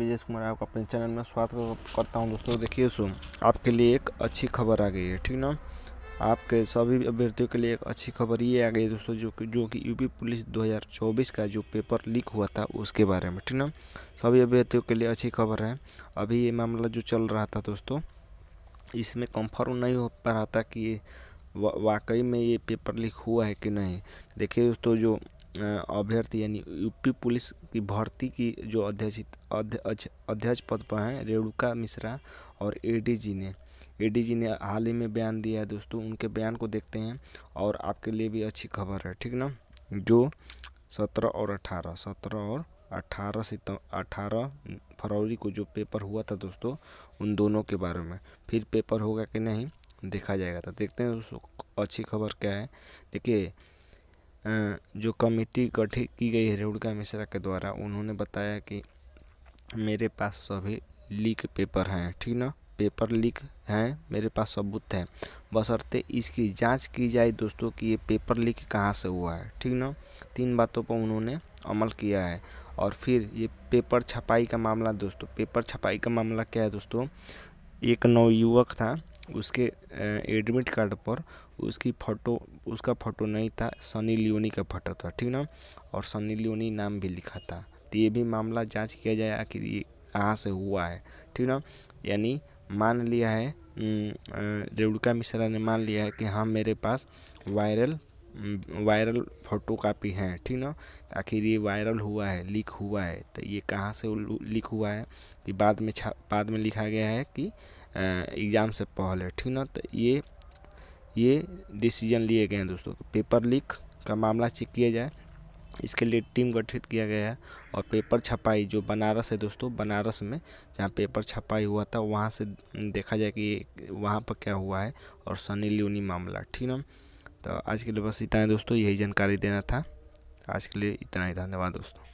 विजेश कुमार आपका अपने चैनल में स्वागत करता हूं दोस्तों देखिए सो आपके लिए एक अच्छी खबर आ गई है ठीक ना आपके सभी अभ्यर्थियों के लिए एक अच्छी खबर ये आ गई दोस्तों जो कि जो कि यूपी पुलिस 2024 का जो पेपर लीक हुआ था उसके बारे में ठीक ना सभी अभ्यर्थियों के लिए अच्छी खबर है अभी ये मामला जो चल रहा था दोस्तों इसमें कंफर्म नहीं हो पा रहा था कि वाकई में ये पेपर लीक हुआ है कि नहीं देखिए दोस्तों जो अभ्यर्थी यानी यूपी पुलिस की भर्ती की जो अध्यक्ष अध्यक्ष पद पर हैं रेणुका मिश्रा और एडीजी ने एडीजी ने हाल ही में बयान दिया है दोस्तों उनके बयान को देखते हैं और आपके लिए भी अच्छी खबर है ठीक ना जो सत्रह और अठारह सत्रह और अठारह सितम अठारह फरवरी को जो पेपर हुआ था दोस्तों उन दोनों के बारे में फिर पेपर होगा कि नहीं देखा जाएगा तो देखते हैं दोस्तों अच्छी खबर क्या है देखिए जो कमेटी गठित की गई है रेणुका मिश्रा के द्वारा उन्होंने बताया कि मेरे पास सभी लीक पेपर हैं ठीक ना पेपर लीक हैं मेरे पास सबूत हैं बसरते इसकी जांच की जाए दोस्तों कि ये पेपर लीक कहाँ से हुआ है ठीक ना तीन बातों पर उन्होंने अमल किया है और फिर ये पेपर छपाई का मामला दोस्तों पेपर छपाई का मामला क्या है दोस्तों एक नौ युवक था उसके एडमिट कार्ड पर उसकी फ़ोटो उसका फ़ोटो नहीं था सनी लियोनी का फोटो था ठीक ना और सनी लियोनी नाम भी लिखा था तो ये भी मामला जांच किया जाए कि ये कहाँ से हुआ है ठीक ना यानी मान लिया है रेणुका मिश्रा ने मान लिया है कि हाँ मेरे पास वायरल वायरल फोटो कापी हैं ठीक ना तो आखिर ये वायरल हुआ है लीक हुआ है तो ये कहाँ से लीक हुआ है कि बाद में छा बाद में लिखा गया है कि एग्ज़ाम से पहले ठीक ना तो ये ये डिसीजन लिए गए हैं दोस्तों पेपर तो लीक का मामला चेक किया जाए इसके लिए टीम गठित किया गया है और पेपर छपाई जो बनारस है दोस्तों बनारस में जहाँ पेपर छपाई हुआ था वहाँ से देखा जाए कि वहाँ पर क्या हुआ है और सनी लियोनी मामला ठीक ना तो आज के लिए बस इतना है दोस्तों यही जानकारी देना था आज के लिए इतना ही धन्यवाद दोस्तों